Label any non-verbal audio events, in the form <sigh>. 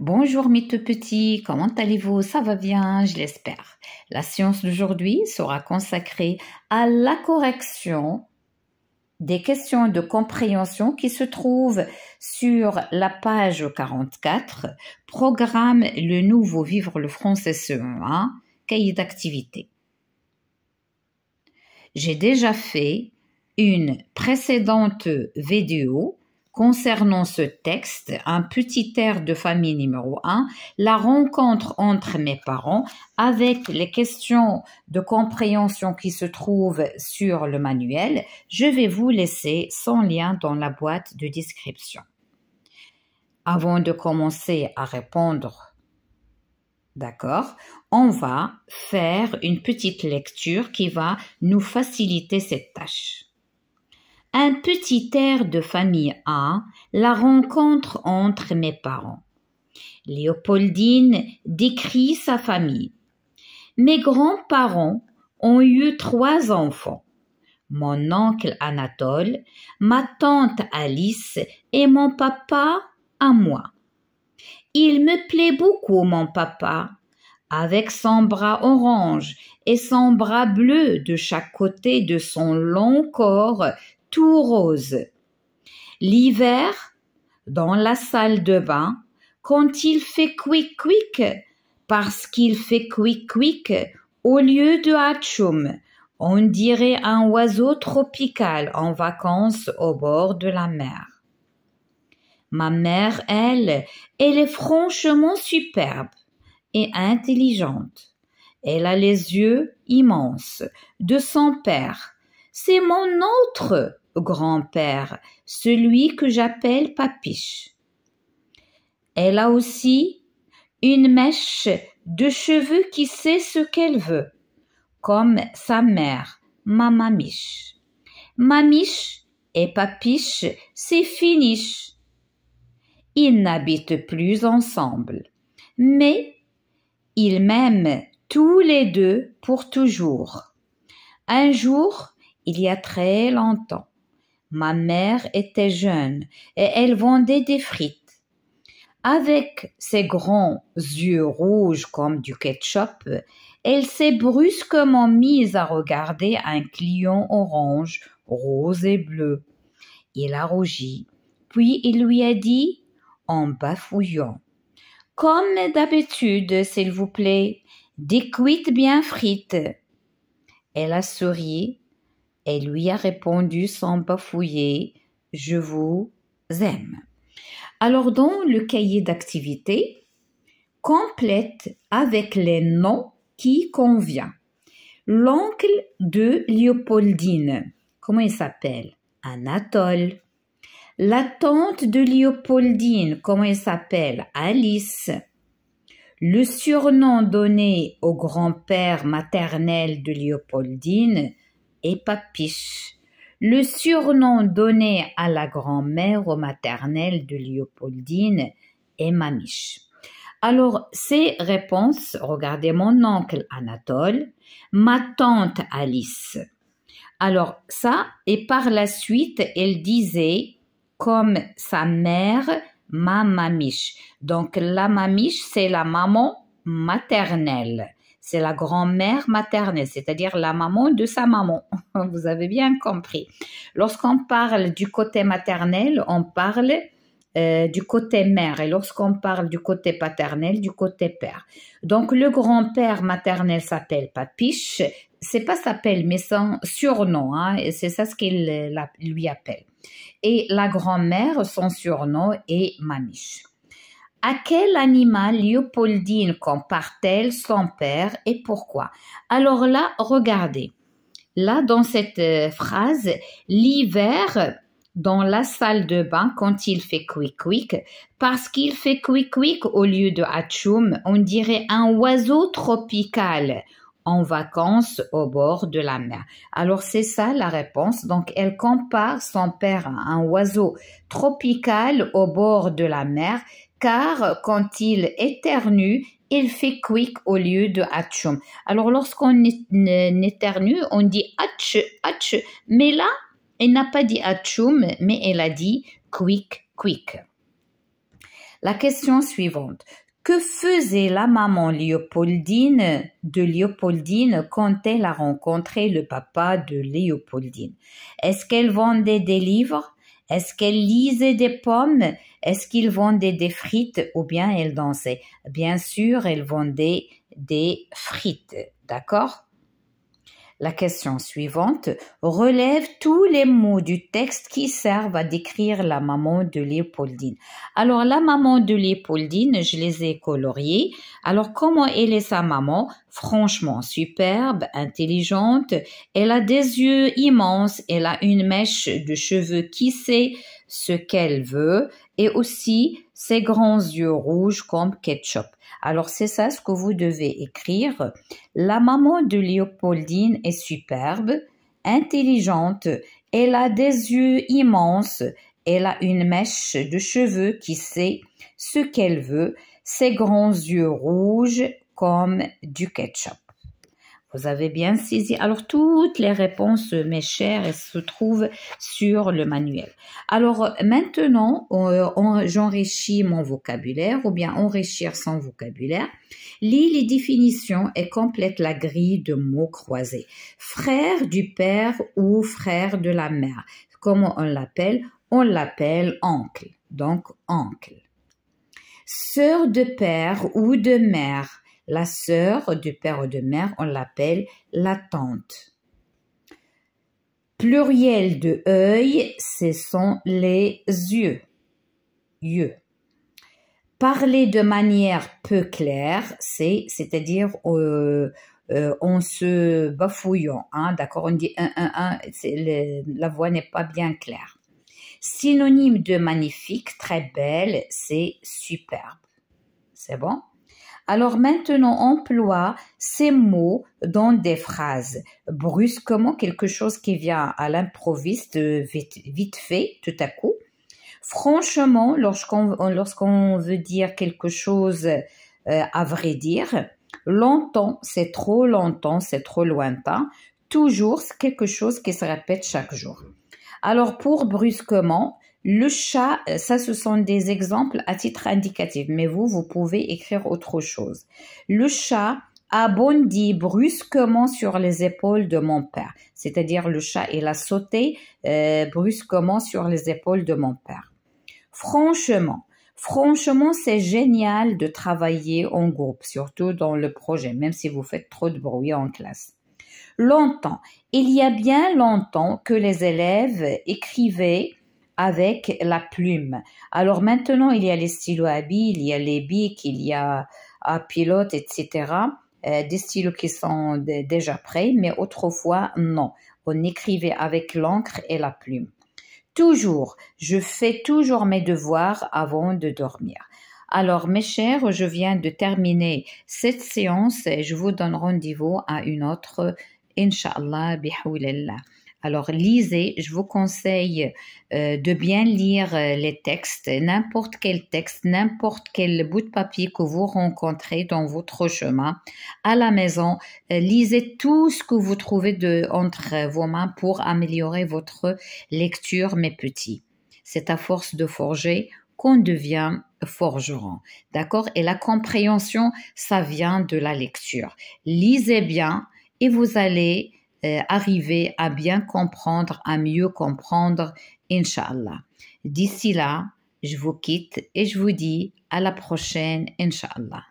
Bonjour mes petit, petits, comment allez-vous Ça va bien, je l'espère. La science d'aujourd'hui sera consacrée à la correction des questions de compréhension qui se trouvent sur la page 44, programme le nouveau vivre le français ce cahier d'activité. J'ai déjà fait une précédente vidéo Concernant ce texte, un petit air de famille numéro 1, la rencontre entre mes parents avec les questions de compréhension qui se trouvent sur le manuel, je vais vous laisser son lien dans la boîte de description. Avant de commencer à répondre, d'accord, on va faire une petite lecture qui va nous faciliter cette tâche un petit air de famille A, la rencontre entre mes parents. Léopoldine décrit sa famille. Mes grands-parents ont eu trois enfants. Mon oncle Anatole, ma tante Alice et mon papa à moi. Il me plaît beaucoup, mon papa, avec son bras orange et son bras bleu de chaque côté de son long corps tout rose. L'hiver, dans la salle de bain, quand il fait quick quick, parce qu'il fait quick quick, au lieu de hachoum, on dirait un oiseau tropical en vacances au bord de la mer. Ma mère, elle, elle est franchement superbe et intelligente. Elle a les yeux immenses de son père. C'est mon autre, grand-père, celui que j'appelle Papiche. Elle a aussi une mèche de cheveux qui sait ce qu'elle veut, comme sa mère, Mamamiche. Mamiche et Papiche, c'est fini. Ils n'habitent plus ensemble, mais ils m'aiment tous les deux pour toujours. Un jour, il y a très longtemps, Ma mère était jeune et elle vendait des frites. Avec ses grands yeux rouges comme du ketchup, elle s'est brusquement mise à regarder un client orange, rose et bleu. Il a rougi, puis il lui a dit, en bafouillant, Comme d'habitude, s'il vous plaît, des cuites bien frites. Elle a souri elle lui a répondu sans bafouiller Je vous aime. Alors dans le cahier d'activité, complète avec les noms qui convient. L'oncle de Léopoldine, comment il s'appelle Anatole. La tante de Léopoldine, comment elle s'appelle Alice. Le surnom donné au grand-père maternel de Léopoldine, et Papiche, le surnom donné à la grand-mère maternelle de Léopoldine est Mamiche. Alors, ces réponses, regardez mon oncle Anatole, ma tante Alice. Alors, ça, et par la suite, elle disait, comme sa mère, ma mamiche. Donc, la mamiche, c'est la maman maternelle c'est la grand-mère maternelle, c'est-à-dire la maman de sa maman. <laughs> Vous avez bien compris. Lorsqu'on parle du côté maternel, on parle euh, du côté mère et lorsqu'on parle du côté paternel, du côté père. Donc le grand-père maternel s'appelle Papiche, c'est pas s'appelle mais son surnom, hein. et c'est ça ce qu'il lui appelle. Et la grand-mère, son surnom est Mamiche. À quel animal Léopoldine compare-t-elle son père et pourquoi Alors là, regardez. Là, dans cette euh, phrase, l'hiver dans la salle de bain quand il fait quick quick parce qu'il fait quick quick au lieu de Hachoum, on dirait un oiseau tropical en vacances au bord de la mer. Alors c'est ça la réponse. Donc elle compare son père à un oiseau tropical au bord de la mer car quand il éternue, il fait quick au lieu de atchoum. Alors lorsqu'on éternue, on dit atch, atch, mais là, elle n'a pas dit atchoum, mais elle a dit quick, quick. La question suivante. Que faisait la maman Léopoldine de Léopoldine quand elle a rencontré le papa de Léopoldine Est-ce qu'elle vendait des livres est-ce qu'elles lisait des pommes Est-ce qu'ils vendaient des frites ou bien elles dansaient Bien sûr, elles vendaient des frites, d'accord la question suivante relève tous les mots du texte qui servent à décrire la maman de Léopoldine. Alors la maman de Léopoldine, je les ai coloriés. Alors comment elle est sa maman Franchement superbe, intelligente. Elle a des yeux immenses, elle a une mèche de cheveux qui sait ce qu'elle veut et aussi ses grands yeux rouges comme ketchup. Alors c'est ça ce que vous devez écrire. La maman de Léopoldine est superbe, intelligente, elle a des yeux immenses, elle a une mèche de cheveux qui sait ce qu'elle veut, ses grands yeux rouges comme du ketchup. Vous avez bien saisi. Alors, toutes les réponses, mes chers, se trouvent sur le manuel. Alors, maintenant, j'enrichis mon vocabulaire ou bien enrichir son vocabulaire. Lis les définitions et complète la grille de mots croisés. Frère du père ou frère de la mère. Comment on l'appelle On l'appelle oncle. Donc, oncle. Sœur de père ou de mère la sœur du père ou de mère, on l'appelle la tante. Pluriel de œil, ce sont les yeux. Yeux. Parler de manière peu claire, c'est, c'est-à-dire euh, euh en se bafouillant, hein, d'accord On dit un, un, un, la voix n'est pas bien claire. Synonyme de magnifique, très belle, c'est superbe. C'est bon alors maintenant, emploie ces mots dans des phrases. Brusquement, quelque chose qui vient à l'improviste, vite, fait, tout à coup. Franchement, lorsqu'on lorsqu'on veut dire quelque chose euh, à vrai dire, longtemps, c'est trop longtemps, c'est trop lointain. Toujours, quelque chose qui se répète chaque jour. Alors pour brusquement, le chat, euh, ça ce sont des exemples à titre indicatif, mais vous, vous pouvez écrire autre chose. Le chat a bondi brusquement sur les épaules de mon père, c'est-à-dire le chat, il a sauté euh, brusquement sur les épaules de mon père. Franchement, Franchement, c'est génial de travailler en groupe, surtout dans le projet, même si vous faites trop de bruit en classe. Longtemps, il y a bien longtemps que les élèves écrivaient avec la plume. Alors maintenant, il y a les stylos à billes, il y a les bics, il y a à pilote, etc. Euh, des stylos qui sont déjà prêts, mais autrefois, non. On écrivait avec l'encre et la plume. Toujours, je fais toujours mes devoirs avant de dormir. Alors, mes chers, je viens de terminer cette séance et je vous donne rendez-vous à une autre, Inch'Allah, alors lisez, je vous conseille euh, de bien lire euh, les textes, n'importe quel texte, n'importe quel bout de papier que vous rencontrez dans votre chemin à la maison. Euh, lisez tout ce que vous trouvez de, entre vos mains pour améliorer votre lecture, mes petits. C'est à force de forger qu'on devient forgeron. D'accord Et la compréhension, ça vient de la lecture. Lisez bien et vous allez euh, arriver à bien comprendre, à mieux comprendre, inshallah. D'ici là, je vous quitte et je vous dis à la prochaine, inshallah.